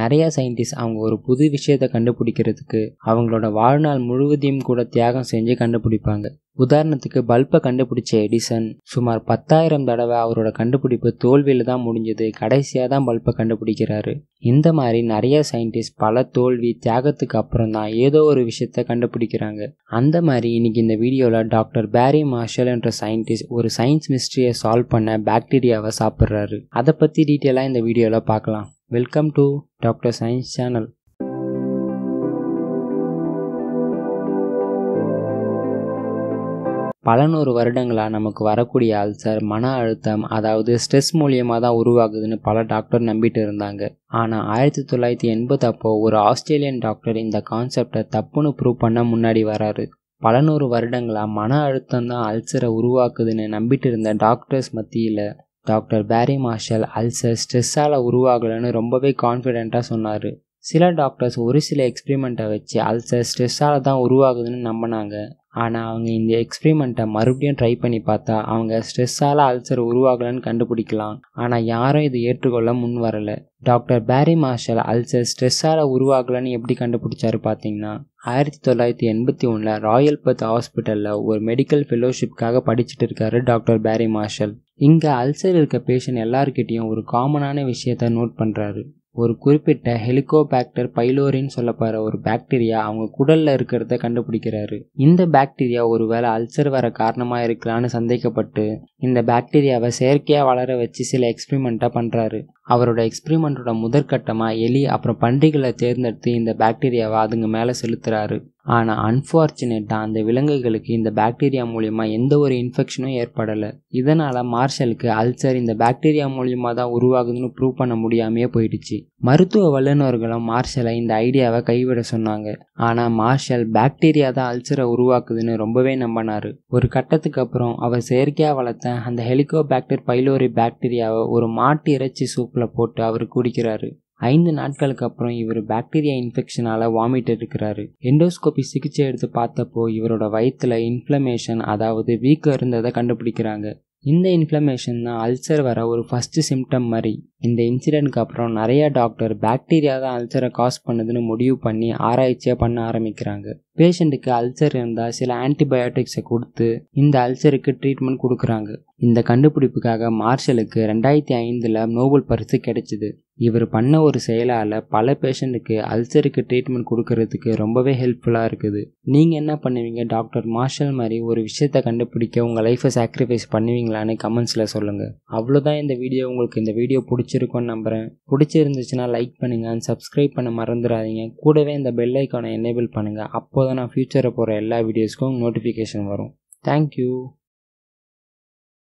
நிறையா சயின்டிஸ்ட் அவங்க ஒரு புது விஷயத்தை கண்டுபிடிக்கிறதுக்கு அவங்களோட வாழ்நாள் முழுவதையும் கூட தியாகம் செஞ்சு கண்டுபிடிப்பாங்க உதாரணத்துக்கு பல்பை கண்டுபிடிச்ச எடிசன் சுமார் பத்தாயிரம் தடவை அவரோட கண்டுபிடிப்பு தோல்வியில் தான் முடிஞ்சது கடைசியாக தான் பல்பை கண்டுபிடிக்கிறாரு இந்த மாதிரி நிறைய சயின்டிஸ்ட் பல தோல்வி தியாகத்துக்கு அப்புறம் தான் ஏதோ ஒரு விஷயத்த கண்டுபிடிக்கிறாங்க அந்த மாதிரி இன்னைக்கு இந்த வீடியோவில் டாக்டர் பேரி மார்ஷல் என்ற சயின்டிஸ்ட் ஒரு சயின்ஸ் மிஸ்ட்ரியை சால்வ் பண்ண பாக்டீரியாவை சாப்பிட்றாரு அதை பற்றி டீட்டெயிலாக இந்த வீடியோவில் பார்க்கலாம் welcome to doctor science channel பல நூறு வருடங்களாக நமக்கு வரக்கூடிய அல்சர் மன அழுத்தம் அதாவது ஸ்ட்ரெஸ் மூலியமாக தான் உருவாகுதுன்னு பல டாக்டர் நம்பிட்டு இருந்தாங்க ஆனால் ஆயிரத்தி தொள்ளாயிரத்தி எண்பது அப்போ ஒரு ஆஸ்திரேலியன் டாக்டர் இந்த கான்செப்டை தப்புன்னு ப்ரூவ் பண்ண முன்னாடி வராரு பல நூறு வருடங்களாக மன அழுத்தம் தான் அல்சரை உருவாக்குதுன்னு நம்பிட்டு இருந்த டாக்டர்ஸ் மத்தியில் டாக்டர் பேரி மார்ஷல் அல்சர் ஸ்ட்ரெஸ்ஸால் உருவாகலன்னு ரொம்பவே கான்ஃபிடெண்ட்டாக சொன்னார் சில டாக்டர்ஸ் ஒரு சில எக்ஸ்பிரிமெண்ட்டை வச்சு அல்சர் ஸ்ட்ரெஸ்ஸால் தான் உருவாகுதுன்னு நம்பினாங்க ஆனால் அவங்க இந்த எக்ஸ்பிரிமெண்ட்டை மறுபடியும் ட்ரை பண்ணி பார்த்தா அவங்க ஸ்ட்ரெஸ்ஸால் அல்சர் உருவாகலன்னு கண்டுபிடிக்கலாம் ஆனால் யாரும் இதை ஏற்றுக்கொள்ள முன் வரலை டாக்டர் பேரி மார்ஷல் அல்சர் ஸ்ட்ரெஸ்ஸால் உருவாகலன்னு எப்படி கண்டுபிடிச்சாரு பார்த்தீங்கன்னா ஆயிரத்தி தொள்ளாயிரத்தி எண்பத்தி ஒன்றில் ராயல் பர்த் ஹாஸ்பிட்டலில் ஒரு மெடிக்கல் ஃபெலோஷிப்காக படிச்சுட்டு இருக்காரு டாக்டர் பேரி மார்ஷல் இங்கே அல்சர் இருக்க பேஷண்ட் எல்லாருக்கிட்டேயும் ஒரு காமனான விஷயத்த நோட் பண்ணுறாரு ஒரு குறிப்பிட்ட ஹெலிகோபாக்டர் பைலோரின்னு சொல்லப்படுற ஒரு பாக்டீரியா அவங்க குடலில் இருக்கிறத கண்டுபிடிக்கிறாரு இந்த பாக்டீரியா ஒருவேளை அல்சர் வர காரணமாக இருக்கலான்னு சந்தேகப்பட்டு இந்த பாக்டீரியாவை செயற்கையாக வளர வச்சு சில எக்ஸ்பிரிமெண்ட்டாக பண்ணுறாரு அவரோட எக்ஸ்பிரிமெண்ட்டோட முதற்கட்டமாக எலி அப்புறம் பன்றிகளை தேர்ந்தெடுத்து இந்த பாக்டீரியாவை அதுங்க மேலே செலுத்துகிறாரு ஆனால் அன்ஃபார்ச்சுனேட்டாக அந்த விலங்குகளுக்கு இந்த பாக்டீரியா மூலியமாக எந்த ஒரு இன்ஃபெக்ஷனும் ஏற்படலை இதனால் மார்ஷலுக்கு அல்சர் இந்த பாக்டீரியா மூலியமாக தான் உருவாகுதுன்னு ப்ரூவ் பண்ண முடியாமையே போயிடுச்சு மருத்துவ வல்லுநர்களும் மார்ஷலை இந்த ஐடியாவை கைவிட சொன்னாங்க ஆனால் மார்ஷல் பாக்டீரியா தான் அல்சரை உருவாக்குதுன்னு ரொம்பவே நம்பினார் ஒரு கட்டத்துக்கு அப்புறம் அவர் செயற்கையாக வளர்த்த அந்த ஹெலிகோபாக்டர் பைலோரி பாக்டீரியாவை ஒரு மாட்டு இறைச்சி சூப்பில் போட்டு அவர் குடிக்கிறாரு ஐந்து நாட்களுக்கு அப்புறம் இவர் பாக்டீரியா இன்ஃபெக்ஷனால வாமிட் எடுக்கிறாரு எண்டோஸ்கோபி சிகிச்சை எடுத்து பார்த்தப்போ இவரோட வயிற்றுல இன்ஃப்ளமேஷன் அதாவது வீக்கம் இருந்ததை கண்டுபிடிக்கிறாங்க இந்த இன்ஃப்ளமேஷன் தான் அல்சர் வர ஒரு ஃபர்ஸ்ட் சிம்டம் மாதிரி இந்த இன்சிடென்ட்க்கு அப்புறம் நிறையா டாக்டர் பாக்டீரியா தான் அல்சரை காஸ் பண்ணுதுன்னு முடிவு பண்ணி ஆராய்ச்சியாக பண்ண ஆரம்பிக்கிறாங்க பேஷண்ட்டுக்கு அல்சர் இருந்தால் சில ஆன்டிபயோட்டிக்ஸை கொடுத்து இந்த அல்சருக்கு ட்ரீட்மெண்ட் கொடுக்குறாங்க இந்த கண்டுபிடிப்புக்காக மார்ஷலுக்கு ரெண்டாயிரத்தி ஐந்தில் நோபல் பரிசு கிடைச்சிது இவர் பண்ண ஒரு செயலால் பல பேஷண்ட்டுக்கு அல்சருக்கு ட்ரீட்மெண்ட் கொடுக்கறதுக்கு ரொம்பவே ஹெல்ப்ஃபுல்லாக இருக்குது நீங்கள் என்ன பண்ணுவீங்க டாக்டர் மார்ஷல் மாதிரி ஒரு விஷயத்தை கண்டுபிடிக்க உங்கள் லைஃப்பை சாக்ரிஃபைஸ் பண்ணுவீங்களான்னு கமெண்ட்ஸில் சொல்லுங்கள் அவ்வளோதான் இந்த வீடியோ உங்களுக்கு இந்த வீடியோ பிடிச்சிருக்கோன்னு நம்புகிறேன் பிடிச்சிருந்துச்சுன்னா லைக் பண்ணுங்கள் அண்ட் சப்ஸ்கிரைப் பண்ண மறந்துடாதீங்க கூடவே இந்த பெல் ஐக்கானை எனேபிள் பண்ணுங்கள் அப்போ தான் நான் ஃப்யூச்சரை போகிற எல்லா வீடியோஸ்க்கும் நோட்டிஃபிகேஷன் வரும் தேங்க்யூ